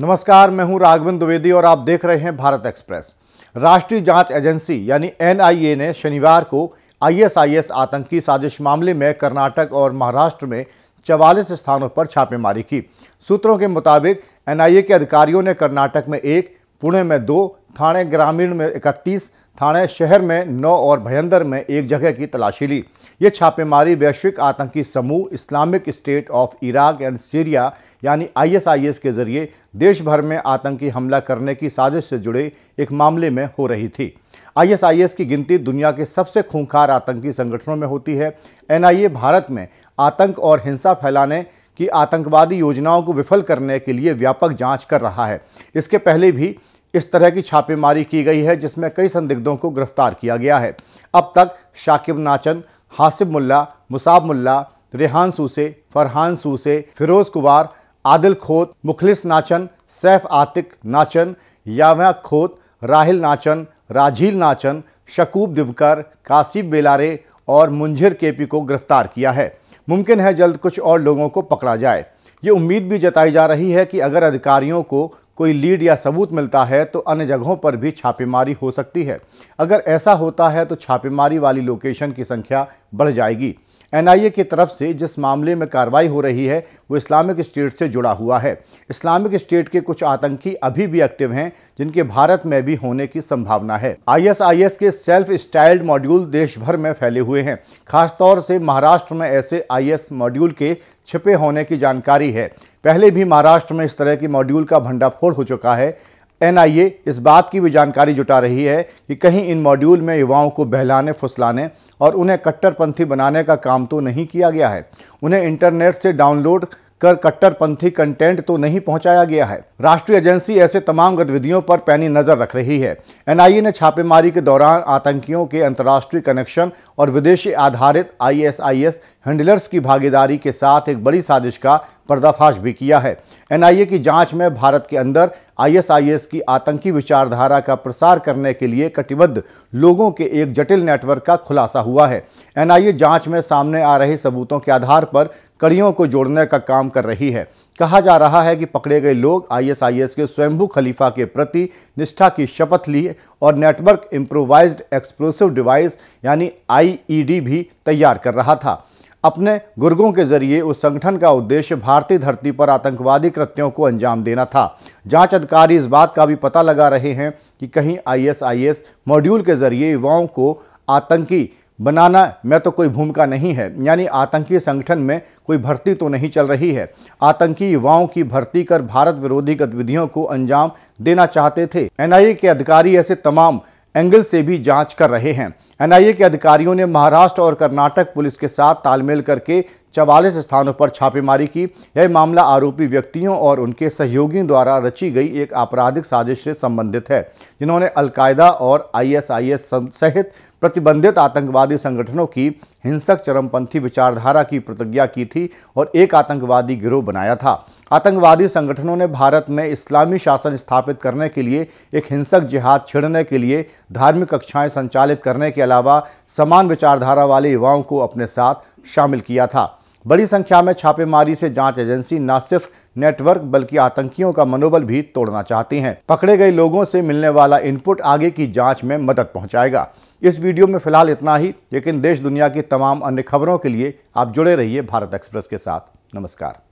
नमस्कार मैं हूं राघवन द्विवेदी और आप देख रहे हैं भारत एक्सप्रेस राष्ट्रीय जांच एजेंसी यानी एनआईए ने शनिवार को आईएसआईएस आतंकी साजिश मामले में कर्नाटक और महाराष्ट्र में चवालीस स्थानों पर छापेमारी की सूत्रों के मुताबिक एनआईए के अधिकारियों ने कर्नाटक में एक पुणे में दो थाने ग्रामीण में इकतीस थाने शहर में नौ और भयंदर में एक जगह की तलाशी ली ये छापेमारी वैश्विक आतंकी समूह Islamic State of Iraq and Syria यानी आईएसआईएस के जरिए देश भर में आतंकी हमला करने की साजिश से जुड़े एक मामले में हो रही थी आईएसआईएस की गिनती दुनिया के सबसे खूंखार आतंकी संगठनों में होती है एनआईए भारत में आतंक और हिंसा फैलाने की आतंकवादी योजनाओं को विफल करने के लिए व्यापक जाँच कर रहा है इसके पहले भी इस तरह की छापेमारी की गई है जिसमें कई संदिग्धों को गिरफ्तार किया गया है अब तक शाकिब नाचन हासिब मुल्ला मुसाब मुल्ला रेहान सूसे फरहान सूसे फिरोज कुवार आदिल खोत मुखलिस नाचन सैफ आतिक नाचन याव्या खोत राहिल नाचन राजील नाचन शकूब दिवकर कासिब बेलारे और मुंजिर केपी को गिरफ्तार किया है मुमकिन है जल्द कुछ और लोगों को पकड़ा जाए ये उम्मीद भी जताई जा रही है कि अगर अधिकारियों को कोई लीड या सबूत मिलता है तो अन्य जगहों पर भी छापेमारी हो सकती है अगर ऐसा होता है तो छापेमारी वाली लोकेशन की संख्या बढ़ जाएगी एनआईए की तरफ से जिस मामले में कार्रवाई हो रही है वो इस्लामिक स्टेट से जुड़ा हुआ है इस्लामिक स्टेट के कुछ आतंकी अभी भी एक्टिव हैं जिनके भारत में भी होने की संभावना है आईएसआईएस के सेल्फ स्टाइल्ड मॉड्यूल देश भर में फैले हुए हैं खासतौर से महाराष्ट्र में ऐसे आई मॉड्यूल के छिपे होने की जानकारी है पहले भी महाराष्ट्र में इस तरह के मॉड्यूल का भंडाफोड़ हो चुका है एनआईए इस बात की भी जानकारी जुटा रही है कि कहीं इन मॉड्यूल में युवाओं को बहलाने फुसलाने और उन्हें कट्टरपंथी बनाने का काम तो नहीं किया गया है उन्हें इंटरनेट से डाउनलोड कर कट्टरपंथी कंटेंट तो नहीं पहुंचाया गया है राष्ट्रीय एजेंसी ऐसे तमाम गतिविधियों पर पैनी नजर रख रही है एनआईए ने छापेमारी के दौरान आतंकियों के अंतर्राष्ट्रीय कनेक्शन और विदेशी आधारित आईएसआईएस हैंडलर्स की भागीदारी के साथ एक बड़ी साजिश का पर्दाफाश भी किया है एनआईए की जांच में भारत के अंदर आईएसआईएस की आतंकी विचारधारा का प्रसार करने के लिए कटिबद्ध लोगों के एक जटिल नेटवर्क का खुलासा हुआ है एनआईए जांच में सामने आ रहे सबूतों के आधार पर कड़ियों को जोड़ने का काम कर रही है कहा जा रहा है कि पकड़े गए लोग आईएसआईएस के स्वयंभू खलीफा के प्रति निष्ठा की शपथ लिए और नेटवर्क इम्प्रोवाइज्ड एक्सप्लोसिव डिवाइस यानी आईईडी भी तैयार कर रहा था अपने गुर्गों के जरिए उस संगठन का उद्देश्य भारतीय धरती पर आतंकवादी कृत्यों को अंजाम देना था जांच अधिकारी इस बात का भी पता लगा रहे हैं कि कहीं आईएसआईएस मॉड्यूल के जरिए युवाओं को आतंकी बनाना में तो कोई भूमिका नहीं है यानी आतंकी संगठन में कोई भर्ती तो नहीं चल रही है आतंकी युवाओं की भर्ती कर भारत विरोधी गतिविधियों को अंजाम देना चाहते थे एनआईए के अधिकारी ऐसे तमाम एंगल से भी जांच कर रहे हैं एनआईए के अधिकारियों ने महाराष्ट्र और कर्नाटक पुलिस के साथ तालमेल करके चवालीस स्थानों पर छापेमारी की यह मामला आरोपी व्यक्तियों और उनके सहयोगियों द्वारा रची गई एक आपराधिक साजिश से संबंधित है जिन्होंने अलकायदा और आईएसआईएस सहित प्रतिबंधित आतंकवादी संगठनों की हिंसक चरमपंथी विचारधारा की प्रतिज्ञा की थी और एक आतंकवादी गिरोह बनाया था आतंकवादी संगठनों ने भारत में इस्लामी शासन स्थापित करने के लिए एक हिंसक जिहाद छिड़ने के लिए धार्मिक कक्षाएं संचालित करने के अलावा समान विचारधारा वाले युवाओं को अपने साथ शामिल किया था बड़ी संख्या में छापेमारी से जांच एजेंसी न सिर्फ नेटवर्क बल्कि आतंकियों का मनोबल भी तोड़ना चाहती हैं पकड़े गए लोगों से मिलने वाला इनपुट आगे की जांच में मदद पहुंचाएगा इस वीडियो में फिलहाल इतना ही लेकिन देश दुनिया की तमाम अन्य खबरों के लिए आप जुड़े रहिए भारत एक्सप्रेस के साथ नमस्कार